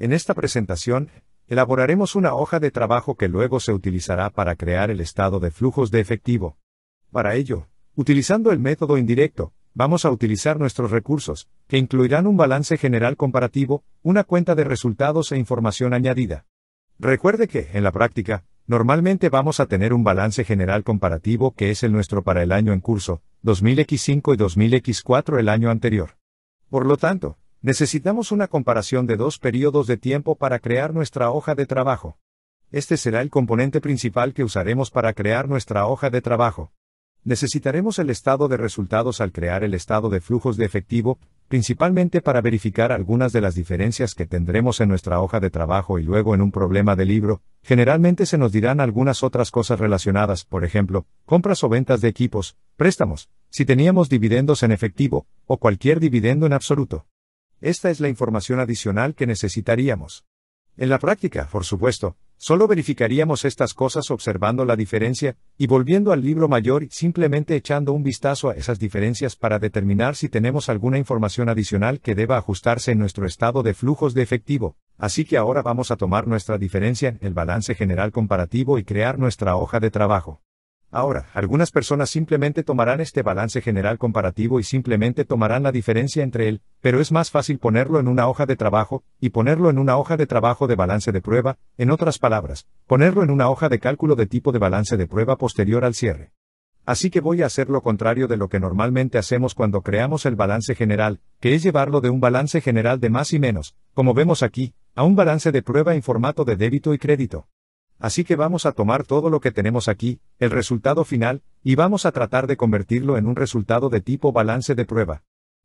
En esta presentación, elaboraremos una hoja de trabajo que luego se utilizará para crear el estado de flujos de efectivo. Para ello, utilizando el método indirecto, vamos a utilizar nuestros recursos, que incluirán un balance general comparativo, una cuenta de resultados e información añadida. Recuerde que, en la práctica, normalmente vamos a tener un balance general comparativo que es el nuestro para el año en curso, 2000X5 y 2000X4 el año anterior. Por lo tanto, Necesitamos una comparación de dos periodos de tiempo para crear nuestra hoja de trabajo. Este será el componente principal que usaremos para crear nuestra hoja de trabajo. Necesitaremos el estado de resultados al crear el estado de flujos de efectivo, principalmente para verificar algunas de las diferencias que tendremos en nuestra hoja de trabajo y luego en un problema de libro, generalmente se nos dirán algunas otras cosas relacionadas, por ejemplo, compras o ventas de equipos, préstamos, si teníamos dividendos en efectivo, o cualquier dividendo en absoluto. Esta es la información adicional que necesitaríamos. En la práctica, por supuesto, solo verificaríamos estas cosas observando la diferencia y volviendo al libro mayor y simplemente echando un vistazo a esas diferencias para determinar si tenemos alguna información adicional que deba ajustarse en nuestro estado de flujos de efectivo. Así que ahora vamos a tomar nuestra diferencia en el balance general comparativo y crear nuestra hoja de trabajo. Ahora, algunas personas simplemente tomarán este balance general comparativo y simplemente tomarán la diferencia entre él, pero es más fácil ponerlo en una hoja de trabajo, y ponerlo en una hoja de trabajo de balance de prueba, en otras palabras, ponerlo en una hoja de cálculo de tipo de balance de prueba posterior al cierre. Así que voy a hacer lo contrario de lo que normalmente hacemos cuando creamos el balance general, que es llevarlo de un balance general de más y menos, como vemos aquí, a un balance de prueba en formato de débito y crédito. Así que vamos a tomar todo lo que tenemos aquí, el resultado final, y vamos a tratar de convertirlo en un resultado de tipo balance de prueba.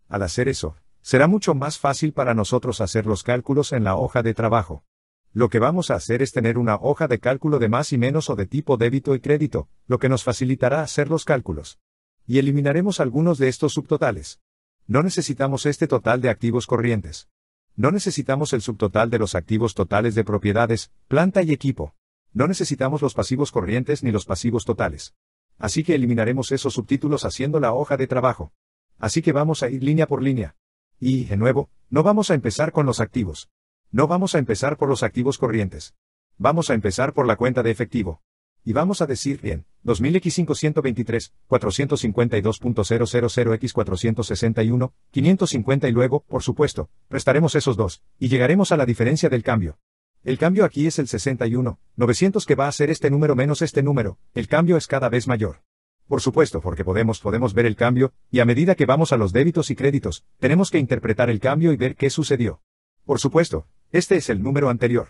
Al hacer eso, será mucho más fácil para nosotros hacer los cálculos en la hoja de trabajo. Lo que vamos a hacer es tener una hoja de cálculo de más y menos o de tipo débito y crédito, lo que nos facilitará hacer los cálculos. Y eliminaremos algunos de estos subtotales. No necesitamos este total de activos corrientes. No necesitamos el subtotal de los activos totales de propiedades, planta y equipo. No necesitamos los pasivos corrientes ni los pasivos totales. Así que eliminaremos esos subtítulos haciendo la hoja de trabajo. Así que vamos a ir línea por línea. Y, de nuevo, no vamos a empezar con los activos. No vamos a empezar por los activos corrientes. Vamos a empezar por la cuenta de efectivo. Y vamos a decir bien, 2000X523, 452.000X461, 550 y luego, por supuesto, restaremos esos dos, y llegaremos a la diferencia del cambio. El cambio aquí es el 61, 900 que va a ser este número menos este número, el cambio es cada vez mayor. Por supuesto, porque podemos, podemos ver el cambio, y a medida que vamos a los débitos y créditos, tenemos que interpretar el cambio y ver qué sucedió. Por supuesto, este es el número anterior.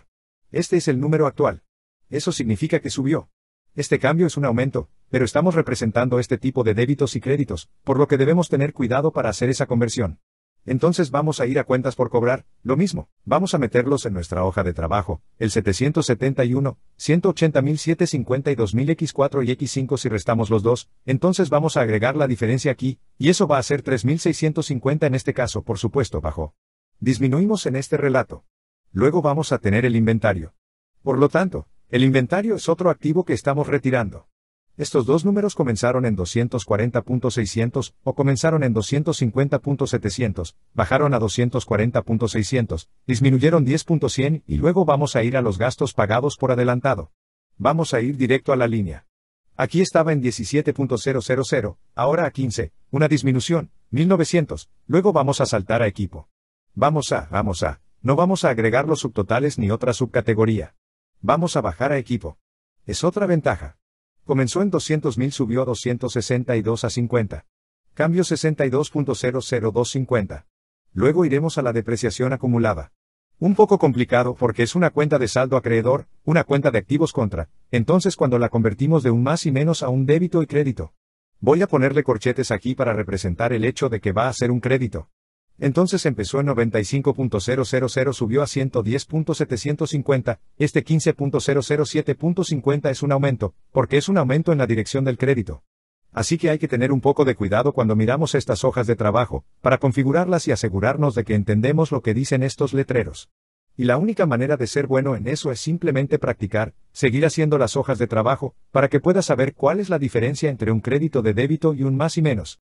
Este es el número actual. Eso significa que subió. Este cambio es un aumento, pero estamos representando este tipo de débitos y créditos, por lo que debemos tener cuidado para hacer esa conversión entonces vamos a ir a cuentas por cobrar, lo mismo, vamos a meterlos en nuestra hoja de trabajo, el 771, 2000 X4 y X5 si restamos los dos, entonces vamos a agregar la diferencia aquí, y eso va a ser 3.650 en este caso, por supuesto, bajo. Disminuimos en este relato. Luego vamos a tener el inventario. Por lo tanto, el inventario es otro activo que estamos retirando. Estos dos números comenzaron en 240.600 o comenzaron en 250.700, bajaron a 240.600, disminuyeron 10.100 y luego vamos a ir a los gastos pagados por adelantado. Vamos a ir directo a la línea. Aquí estaba en 17.000, ahora a 15, una disminución, 1900, luego vamos a saltar a equipo. Vamos a, vamos a, no vamos a agregar los subtotales ni otra subcategoría. Vamos a bajar a equipo. Es otra ventaja. Comenzó en 200.000, subió a 262 a 50. Cambio 62.00250. Luego iremos a la depreciación acumulada. Un poco complicado porque es una cuenta de saldo acreedor, una cuenta de activos contra, entonces cuando la convertimos de un más y menos a un débito y crédito. Voy a ponerle corchetes aquí para representar el hecho de que va a ser un crédito. Entonces empezó en 95.000 subió a 110.750, este 15.007.50 es un aumento, porque es un aumento en la dirección del crédito. Así que hay que tener un poco de cuidado cuando miramos estas hojas de trabajo, para configurarlas y asegurarnos de que entendemos lo que dicen estos letreros. Y la única manera de ser bueno en eso es simplemente practicar, seguir haciendo las hojas de trabajo, para que puedas saber cuál es la diferencia entre un crédito de débito y un más y menos.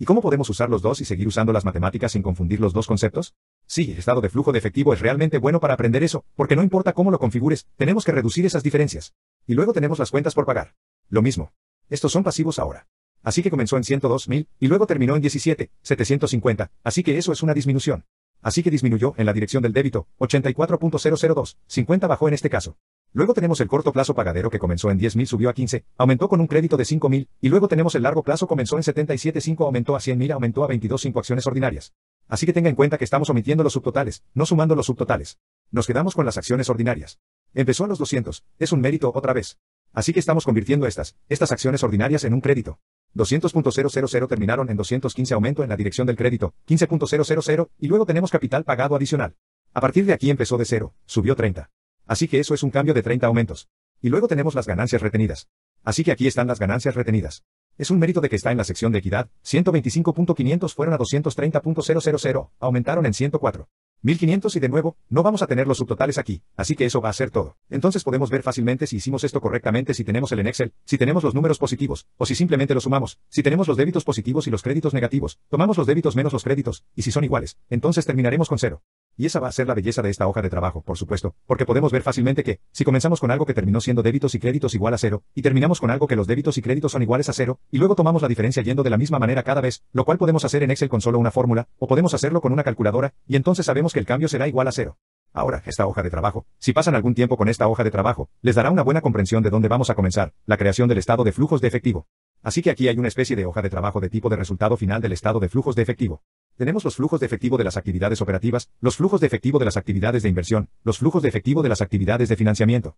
¿Y cómo podemos usar los dos y seguir usando las matemáticas sin confundir los dos conceptos? Sí, el estado de flujo de efectivo es realmente bueno para aprender eso, porque no importa cómo lo configures, tenemos que reducir esas diferencias. Y luego tenemos las cuentas por pagar. Lo mismo. Estos son pasivos ahora. Así que comenzó en 102.000, y luego terminó en 17.750, así que eso es una disminución. Así que disminuyó en la dirección del débito, 84.002, 50 bajó en este caso. Luego tenemos el corto plazo pagadero que comenzó en 10.000 subió a 15, aumentó con un crédito de 5.000, y luego tenemos el largo plazo comenzó en 77.5 aumentó a 100.000 aumentó a 22.5 acciones ordinarias. Así que tenga en cuenta que estamos omitiendo los subtotales, no sumando los subtotales. Nos quedamos con las acciones ordinarias. Empezó a los 200, es un mérito otra vez. Así que estamos convirtiendo estas, estas acciones ordinarias en un crédito. 200.000 terminaron en 215 aumento en la dirección del crédito, 15.000, y luego tenemos capital pagado adicional. A partir de aquí empezó de 0, subió 30. Así que eso es un cambio de 30 aumentos. Y luego tenemos las ganancias retenidas. Así que aquí están las ganancias retenidas. Es un mérito de que está en la sección de equidad, 125.500 fueron a 230.000, aumentaron en 104. y de nuevo, no vamos a tener los subtotales aquí, así que eso va a ser todo. Entonces podemos ver fácilmente si hicimos esto correctamente si tenemos el en Excel, si tenemos los números positivos, o si simplemente lo sumamos, si tenemos los débitos positivos y los créditos negativos, tomamos los débitos menos los créditos, y si son iguales, entonces terminaremos con cero. Y esa va a ser la belleza de esta hoja de trabajo, por supuesto, porque podemos ver fácilmente que, si comenzamos con algo que terminó siendo débitos y créditos igual a cero, y terminamos con algo que los débitos y créditos son iguales a cero, y luego tomamos la diferencia yendo de la misma manera cada vez, lo cual podemos hacer en Excel con solo una fórmula, o podemos hacerlo con una calculadora, y entonces sabemos que el cambio será igual a cero. Ahora, esta hoja de trabajo, si pasan algún tiempo con esta hoja de trabajo, les dará una buena comprensión de dónde vamos a comenzar, la creación del estado de flujos de efectivo. Así que aquí hay una especie de hoja de trabajo de tipo de resultado final del estado de flujos de efectivo. Tenemos los flujos de efectivo de las actividades operativas, los flujos de efectivo de las actividades de inversión, los flujos de efectivo de las actividades de financiamiento.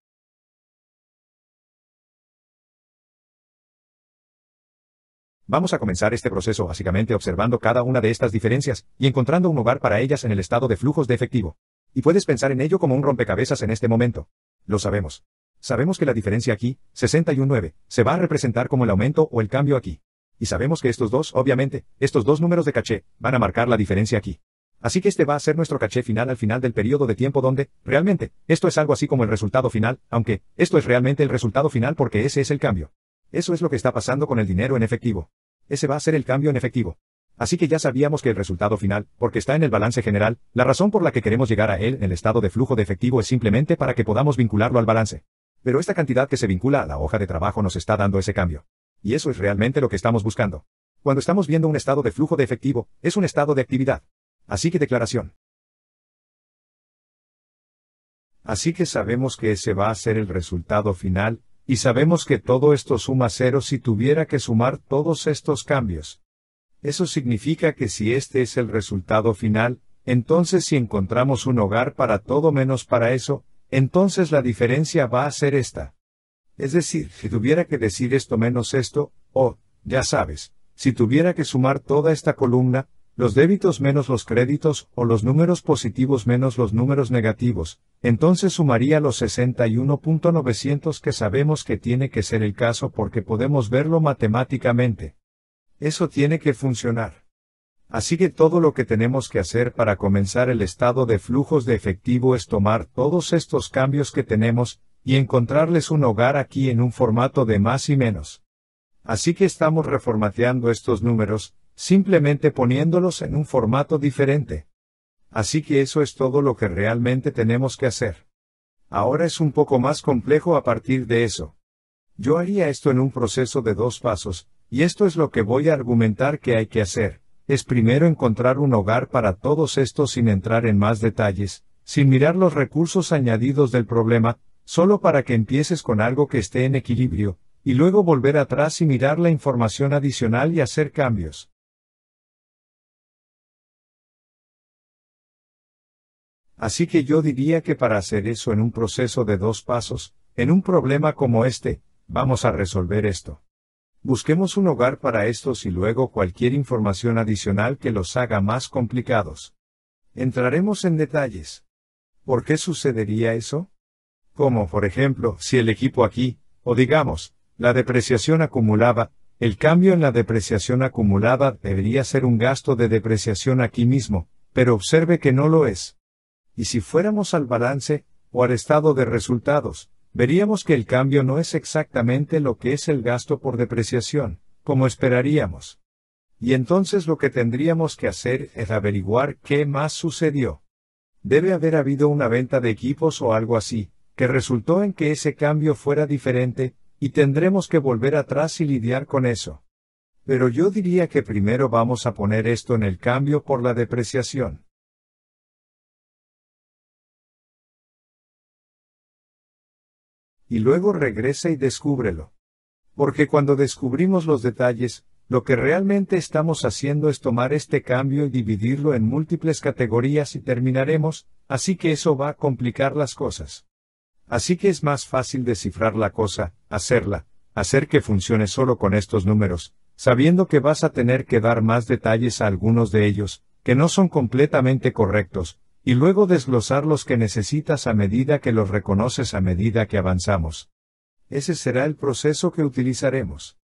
Vamos a comenzar este proceso básicamente observando cada una de estas diferencias y encontrando un hogar para ellas en el estado de flujos de efectivo. Y puedes pensar en ello como un rompecabezas en este momento. Lo sabemos. Sabemos que la diferencia aquí, 61.9, se va a representar como el aumento o el cambio aquí y sabemos que estos dos, obviamente, estos dos números de caché, van a marcar la diferencia aquí. Así que este va a ser nuestro caché final al final del periodo de tiempo donde, realmente, esto es algo así como el resultado final, aunque, esto es realmente el resultado final porque ese es el cambio. Eso es lo que está pasando con el dinero en efectivo. Ese va a ser el cambio en efectivo. Así que ya sabíamos que el resultado final, porque está en el balance general, la razón por la que queremos llegar a él en el estado de flujo de efectivo es simplemente para que podamos vincularlo al balance. Pero esta cantidad que se vincula a la hoja de trabajo nos está dando ese cambio. Y eso es realmente lo que estamos buscando. Cuando estamos viendo un estado de flujo de efectivo, es un estado de actividad. Así que declaración. Así que sabemos que ese va a ser el resultado final, y sabemos que todo esto suma cero si tuviera que sumar todos estos cambios. Eso significa que si este es el resultado final, entonces si encontramos un hogar para todo menos para eso, entonces la diferencia va a ser esta. Es decir, si tuviera que decir esto menos esto, o, ya sabes, si tuviera que sumar toda esta columna, los débitos menos los créditos o los números positivos menos los números negativos, entonces sumaría los 61.900 que sabemos que tiene que ser el caso porque podemos verlo matemáticamente. Eso tiene que funcionar. Así que todo lo que tenemos que hacer para comenzar el estado de flujos de efectivo es tomar todos estos cambios que tenemos, y encontrarles un hogar aquí en un formato de más y menos. Así que estamos reformateando estos números, simplemente poniéndolos en un formato diferente. Así que eso es todo lo que realmente tenemos que hacer. Ahora es un poco más complejo a partir de eso. Yo haría esto en un proceso de dos pasos, y esto es lo que voy a argumentar que hay que hacer, es primero encontrar un hogar para todos estos sin entrar en más detalles, sin mirar los recursos añadidos del problema, solo para que empieces con algo que esté en equilibrio, y luego volver atrás y mirar la información adicional y hacer cambios. Así que yo diría que para hacer eso en un proceso de dos pasos, en un problema como este, vamos a resolver esto. Busquemos un hogar para estos y luego cualquier información adicional que los haga más complicados. Entraremos en detalles. ¿Por qué sucedería eso? como por ejemplo, si el equipo aquí, o digamos, la depreciación acumulada, el cambio en la depreciación acumulada debería ser un gasto de depreciación aquí mismo, pero observe que no lo es. Y si fuéramos al balance, o al estado de resultados, veríamos que el cambio no es exactamente lo que es el gasto por depreciación, como esperaríamos. Y entonces lo que tendríamos que hacer es averiguar qué más sucedió. Debe haber habido una venta de equipos o algo así, que resultó en que ese cambio fuera diferente, y tendremos que volver atrás y lidiar con eso. Pero yo diría que primero vamos a poner esto en el cambio por la depreciación. Y luego regresa y descúbrelo. Porque cuando descubrimos los detalles, lo que realmente estamos haciendo es tomar este cambio y dividirlo en múltiples categorías y terminaremos, así que eso va a complicar las cosas. Así que es más fácil descifrar la cosa, hacerla, hacer que funcione solo con estos números, sabiendo que vas a tener que dar más detalles a algunos de ellos, que no son completamente correctos, y luego desglosar los que necesitas a medida que los reconoces a medida que avanzamos. Ese será el proceso que utilizaremos.